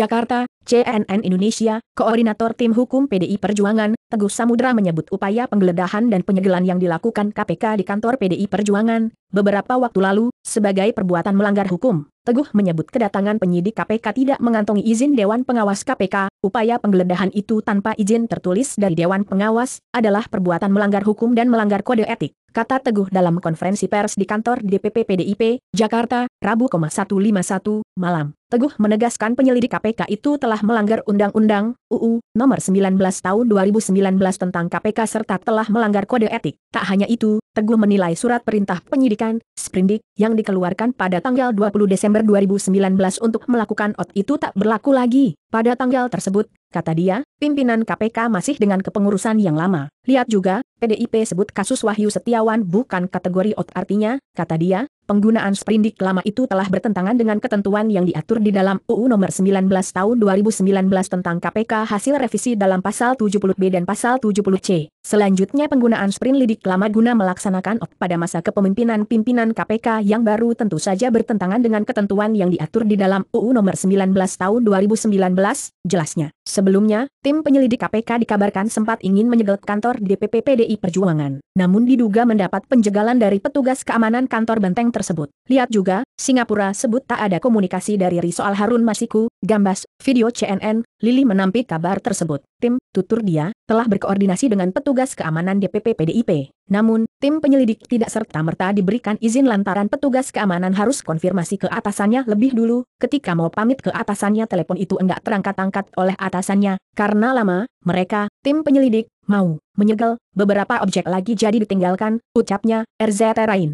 Jakarta, CNN Indonesia, Koordinator Tim Hukum PDI Perjuangan, Teguh Samudra menyebut upaya penggeledahan dan penyegelan yang dilakukan KPK di kantor PDI Perjuangan beberapa waktu lalu sebagai perbuatan melanggar hukum. Teguh menyebut kedatangan penyidik KPK tidak mengantongi izin Dewan Pengawas KPK, upaya penggeledahan itu tanpa izin tertulis dari Dewan Pengawas adalah perbuatan melanggar hukum dan melanggar kode etik, kata Teguh dalam konferensi pers di kantor DPP PDIP, Jakarta, Rabu 151, malam. Teguh menegaskan penyelidik KPK itu telah melanggar Undang-Undang UU Nomor 19 Tahun 2019 tentang KPK serta telah melanggar kode etik. Tak hanya itu, Teguh menilai surat perintah penyidikan Sprindik yang dikeluarkan pada tanggal 20 Desember 2019 untuk melakukan OT itu tak berlaku lagi. Pada tanggal tersebut, kata dia, pimpinan KPK masih dengan kepengurusan yang lama. Lihat juga, PDIP sebut kasus Wahyu Setiawan bukan kategori OT artinya, kata dia, penggunaan sprindik lama itu telah bertentangan dengan ketentuan yang diatur di dalam UU nomor 19 tahun 2019 tentang KPK hasil revisi dalam pasal 70B dan pasal 70C. Selanjutnya penggunaan sprint sprindik lama guna melaksanakan op pada masa kepemimpinan pimpinan KPK yang baru tentu saja bertentangan dengan ketentuan yang diatur di dalam UU nomor 19 tahun 2019, jelasnya. Sebelumnya, tim penyelidik KPK dikabarkan sempat ingin menyegel kantor DPP PDI Perjuangan, namun diduga mendapat penjegalan dari petugas keamanan kantor Benteng tersebut. Lihat juga, Singapura sebut tak ada komunikasi dari Ri soal Harun Masiku, Gambas, video CNN, Lili menampik kabar tersebut. Tim, tutur dia, telah berkoordinasi dengan petugas keamanan DPP PDIP. Namun, tim penyelidik tidak serta-merta diberikan izin lantaran petugas keamanan harus konfirmasi ke atasannya lebih dulu, ketika mau pamit ke atasannya telepon itu enggak terangkat-angkat oleh atasannya, karena lama, mereka, tim penyelidik, mau menyegel, beberapa objek lagi jadi ditinggalkan, ucapnya, RZ Rain.